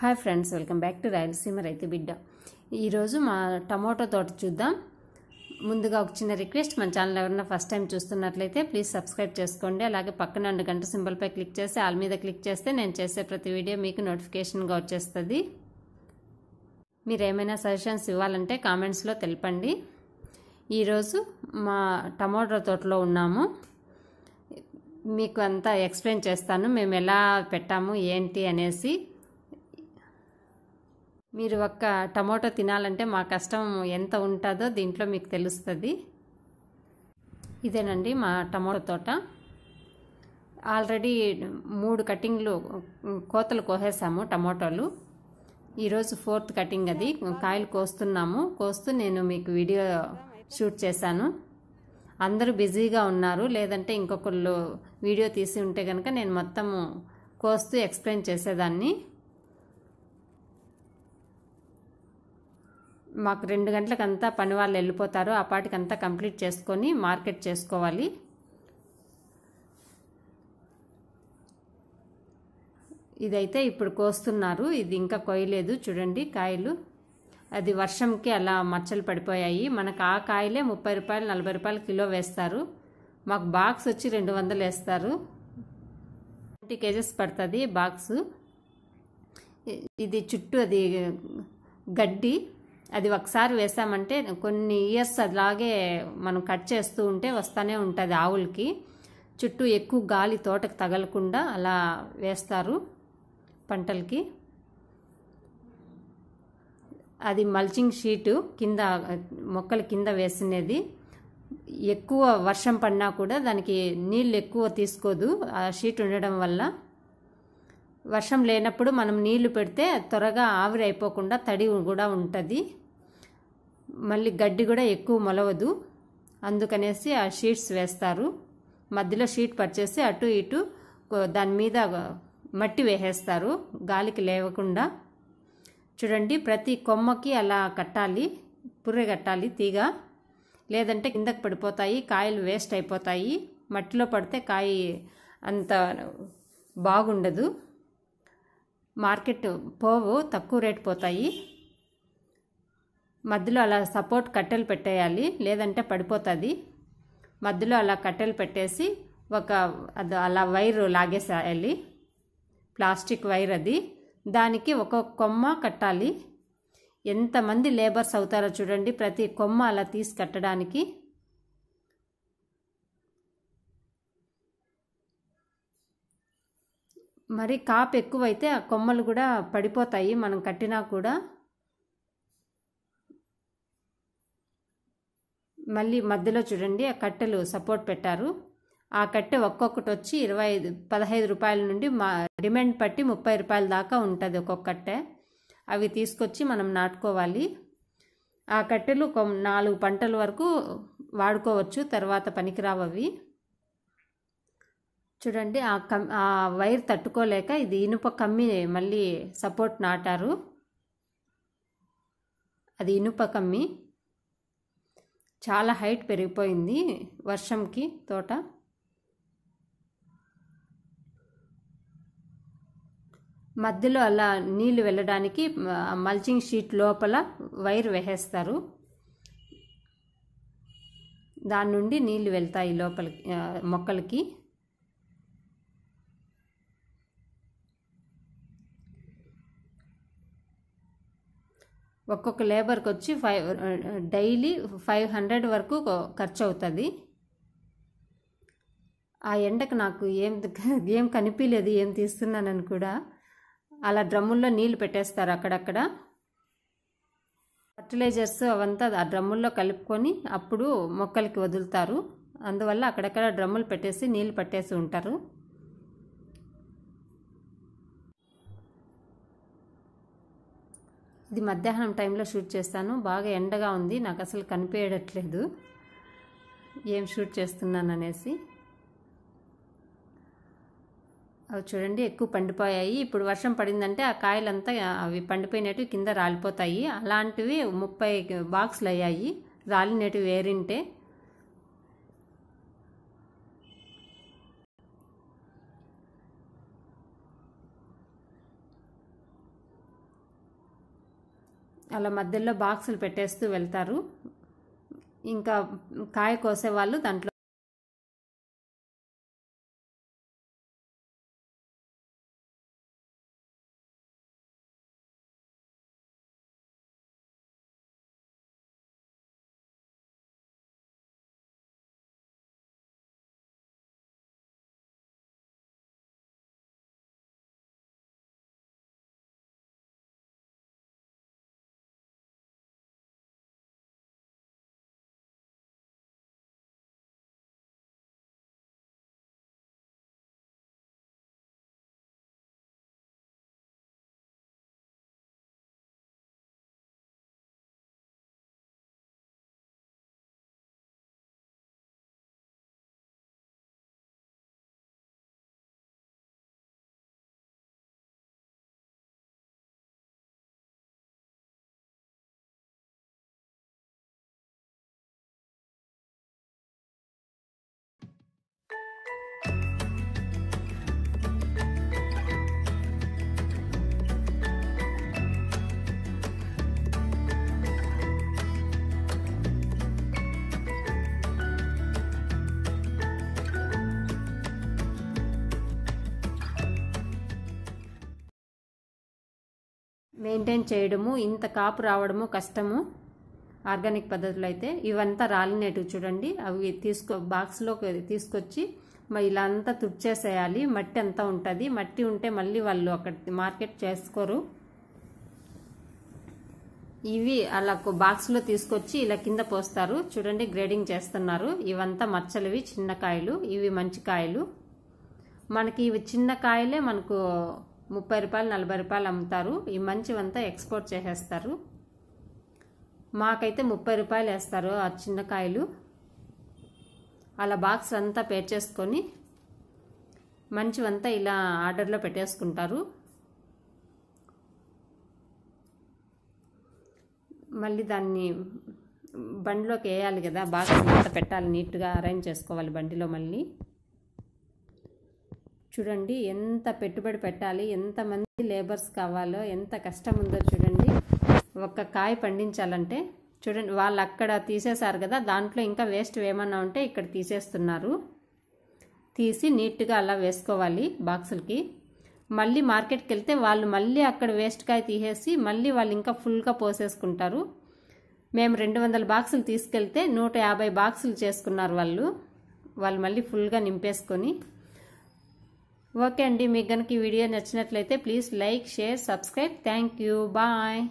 hi friends welcome back to Rayalaseema రైతు బిడ్డ ఈరోజు మా టమోటో తోట చూద్దాం ముందుగా ఒక చిన్న రిక్వెస్ట్ మన ఛానల్ ఎవరైనా ఫస్ట్ టైం చూస్తున్నట్లయితే ప్లీజ్ సబ్స్క్రైబ్ చేసుకోండి అలాగే పక్కన రెండు గంట సింబల్పై క్లిక్ చేసి ఆల్ మీద క్లిక్ చేస్తే నేను చేసే ప్రతి వీడియో మీకు నోటిఫికేషన్గా వచ్చేస్తుంది మీరు ఏమైనా సజెషన్స్ ఇవ్వాలంటే కామెంట్స్లో తెలపండి ఈరోజు మా టమోటో తోటలో ఉన్నాము మీకు అంతా ఎక్స్ప్లెయిన్ చేస్తాను మేము ఎలా పెట్టాము ఏంటి అనేసి మీరు ఒక్క టమోటో తినాలంటే మా కష్టం ఎంత ఉంటుందో దీంట్లో మీకు తెలుస్తుంది ఇదేనండి మా టమోటో తోట ఆల్రెడీ మూడు కటింగ్లు కోతలు కోసేసాము టమాటోలు ఈరోజు ఫోర్త్ కటింగ్ అది కాయలు కోస్తున్నాము కోస్తూ నేను మీకు వీడియో షూట్ చేశాను అందరూ బిజీగా ఉన్నారు లేదంటే ఇంకొకళ్ళు వీడియో తీసి ఉంటే కనుక నేను మొత్తము కోస్తూ ఎక్స్ప్లెయిన్ చేసేదాన్ని మాకు రెండు గంటలకంతా పని వాళ్ళు వెళ్ళిపోతారు ఆ కంప్లీట్ చేసుకొని మార్కెట్ చేసుకోవాలి ఇదైతే ఇప్పుడు కోస్తున్నారు ఇది ఇంకా కొయ్యలేదు చూడండి కాయలు అది వర్షంకి అలా మచ్చలు పడిపోయాయి మనకు ఆ కాయలే ముప్పై రూపాయలు నలభై రూపాయలు కిలో వేస్తారు మాకు బాక్స్ వచ్చి రెండు వందలు వేస్తారు ట్వంటీ కేజెస్ పడుతుంది బాక్సు ఇది చుట్టూ అది గడ్డి అది ఒకసారి వేసామంటే కొన్ని ఇయర్స్ అలాగే మనం కట్ చేస్తూ ఉంటే వస్తూనే ఉంటుంది ఆవులకి చుట్టూ ఎక్కువ గాలి తోటకు తగలకుండా అలా వేస్తారు పంటలకి అది మల్చింగ్ షీటు కింద మొక్కల కింద వేసినది ఎక్కువ వర్షం పడినా కూడా దానికి నీళ్ళు ఎక్కువ తీసుకోదు ఆ షీట్ ఉండడం వల్ల వర్షం లేనప్పుడు మనం నీళ్లు పెడితే త్వరగా ఆవిరి అయిపోకుండా తడి కూడా ఉంటుంది మళ్ళీ గడ్డి కూడా ఎక్కువ మొలవదు అందుకనేసి ఆ షీట్స్ వేస్తారు మధ్యలో షీట్ పరిచేసి అటు ఇటు దాని మీద మట్టి వేసేస్తారు గాలికి లేవకుండా చూడండి ప్రతి కొమ్మకి అలా కట్టాలి పుర్రె కట్టాలి తీగ లేదంటే కిందకు పడిపోతాయి కాయలు వేస్ట్ అయిపోతాయి మట్టిలో పడితే కాయ అంత బాగుండదు మార్కెట్ పోవు తక్కువ రేట్ పోతాయి మధ్యలో అలా సపోర్ట్ కట్టెలు పెట్టేయాలి లేదంటే పడిపోతుంది మధ్యలో అలా కట్టెలు పెట్టేసి ఒక అది అలా వైర్ లాగేసేయాలి ప్లాస్టిక్ వైర్ అది దానికి ఒక కొమ్మ కట్టాలి ఎంతమంది లేబర్స్ అవుతారో చూడండి ప్రతి కొమ్మ అలా తీసి కట్టడానికి మరి కాపు ఎక్కువైతే ఆ కొమ్మలు కూడా పడిపోతాయి మనం కట్టినా కూడా మళ్ళీ మధ్యలో చూడండి ఆ కట్టెలు సపోర్ట్ పెట్టారు ఆ కట్టె ఒక్కొక్కటి వచ్చి ఇరవై ఐదు పదహైదు రూపాయల నుండి మా డిమాండ్ పట్టి ముప్పై రూపాయల దాకా ఉంటుంది ఒక్కొక్క కట్టె అవి తీసుకొచ్చి మనం నాటుకోవాలి ఆ కట్టెలు నాలుగు పంటల వరకు వాడుకోవచ్చు తర్వాత పనికిరావు అవి చూడండి ఆ కమ్ ఆ వైర్ తట్టుకోలేక ఇది ఇనుప కమ్మి మళ్ళీ సపోర్ట్ నాటారు అది ఇనుప కమ్మి చాలా హైట్ పెరిగిపోయింది వర్షంకి తోట మధ్యలో అలా నీళ్ళు వెళ్ళడానికి మల్చింగ్ షీట్ లోపల వైర్ వేసేస్తారు దాని నుండి నీళ్ళు వెళ్తాయి లోపలికి మొక్కలకి ఒక్కొక్క లేబర్కి వచ్చి ఫైవ్ డైలీ ఫైవ్ హండ్రెడ్ వరకు ఖర్చు అవుతుంది ఆ ఎండకు నాకు ఏం ఏం కనిపించలేదు ఏం తీస్తున్నానని కూడా అలా డ్రమ్ముల్లో నీళ్ళు పెట్టేస్తారు అక్కడక్కడ ఫర్టిలైజర్స్ అవంతా ఆ డ్రమ్ముల్లో కలుపుకొని అప్పుడు మొక్కలకి వదులుతారు అందువల్ల అక్కడక్కడ డ్రమ్ములు పెట్టేసి నీళ్ళు పట్టేసి ఉంటారు ఇది మధ్యాహ్నం టైంలో షూట్ చేస్తాను బాగా ఎండగా ఉంది నాకు అసలు కనిపించట్లేదు ఏం షూట్ చేస్తున్నాను అనేసి అవి చూడండి ఎక్కువ పండిపోయాయి ఇప్పుడు వర్షం పడిందంటే ఆ కాయలంతా అవి పండిపోయినట్టు కింద రాలిపోతాయి అలాంటివి ముప్పై బాక్సులు అయ్యాయి రాలినట్టు వేరింటే అలా మధ్యలో బాక్సులు పెట్టేస్తూ వెళ్తారు ఇంకా కాయ కోసే వాళ్ళు దాంట్లో మెయింటైన్ చేయడము ఇంత కాపు రావడము కష్టము ఆర్గానిక్ పద్ధతిలో అయితే ఇవంతా రాలినట్టు చూడండి అవి తీసుకో బాక్స్లోకి తీసుకొచ్చి ఇలా అంతా తుడిచేసేయాలి మట్టి అంతా ఉంటుంది మట్టి ఉంటే మళ్ళీ వాళ్ళు అక్కడ మార్కెట్ చేసుకోరు ఇవి అలా బాక్స్లో తీసుకొచ్చి ఇలా కింద పోస్తారు చూడండి గ్రేడింగ్ చేస్తున్నారు ఇవంతా మచ్చలవి చిన్న కాయలు ఇవి మంచి కాయలు మనకి ఇవి చిన్న కాయలే మనకు ముప్పై రూపాయలు నలభై రూపాయలు అమ్ముతారు ఈ మంచివంతా ఎక్స్పోర్ట్ చేసేస్తారు మాకైతే ముప్పై రూపాయలు వేస్తారు ఆ చిన్న కాయలు అలా బాక్స్ అంతా పేర్చేసుకొని మంచివంతా ఇలా ఆర్డర్లో పెట్టేసుకుంటారు మళ్ళీ దాన్ని బండిలోకి వేయాలి కదా బాక్స్ అంతా పెట్టాలి నీట్గా అరేంజ్ చేసుకోవాలి బండిలో మళ్ళీ చూడండి ఎంత పెట్టుబడి పెట్టాలి ఎంతమంది లేబర్స్ కావాలో ఎంత కష్టం ఉందో చూడండి ఒక్క కాయ పండించాలంటే చూడండి వాళ్ళు అక్కడ తీసేశారు కదా దాంట్లో ఇంకా వేస్ట్ ఏమన్నా ఉంటే ఇక్కడ తీసేస్తున్నారు తీసి నీట్గా అలా వేసుకోవాలి బాక్సులకి మళ్ళీ మార్కెట్కి వెళ్తే వాళ్ళు మళ్ళీ అక్కడ వేస్ట్ కాయ తీసేసి మళ్ళీ వాళ్ళు ఇంకా ఫుల్గా పోసేసుకుంటారు మేము రెండు వందల బాక్సులు తీసుకెళ్తే నూట యాభై బాక్సులు చేసుకున్నారు వాళ్ళు వాళ్ళు మళ్ళీ ఫుల్గా నింపేసుకొని ओके अंडी मेगन की वीडियो नचनट्लयिते please like share subscribe thank you bye